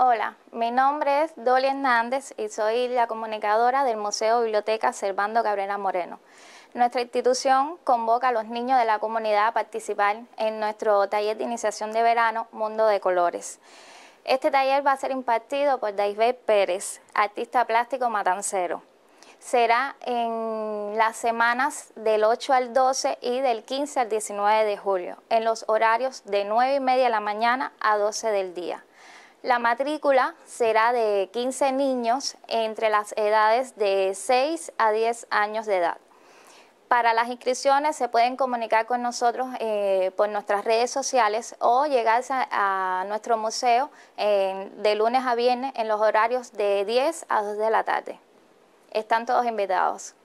Hola, mi nombre es Dolly Hernández y soy la comunicadora del Museo Biblioteca Servando Cabrera Moreno. Nuestra institución convoca a los niños de la comunidad a participar en nuestro taller de iniciación de verano Mundo de Colores. Este taller va a ser impartido por David Pérez, artista plástico matancero. Será en las semanas del 8 al 12 y del 15 al 19 de julio, en los horarios de 9 y media de la mañana a 12 del día. La matrícula será de 15 niños entre las edades de 6 a 10 años de edad. Para las inscripciones se pueden comunicar con nosotros eh, por nuestras redes sociales o llegar a, nuestro museo de lunes a viernes en los horarios de 10 a 2 de la tarde. Están todos invitados.